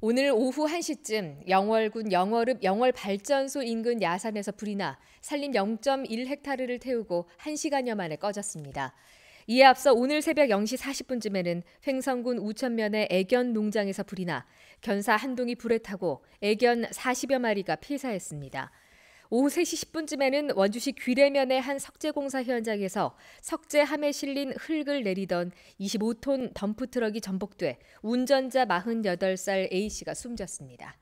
오늘 오후 1시쯤 영월군 영월읍 영월발전소 인근 야산에서 불이 나 산림 0.1헥타르를 태우고 1시간여 만에 꺼졌습니다. 이에 앞서 오늘 새벽 0시 40분쯤에는 횡성군 우천면의 애견 농장에서 불이 나 견사 한 동이 불에 타고 애견 40여 마리가 피사했습니다. 오후 3시 10분쯤에는 원주시 귀래면의 한 석재공사 현장에서 석재함에 실린 흙을 내리던 25톤 덤프트럭이 전복돼 운전자 48살 A씨가 숨졌습니다.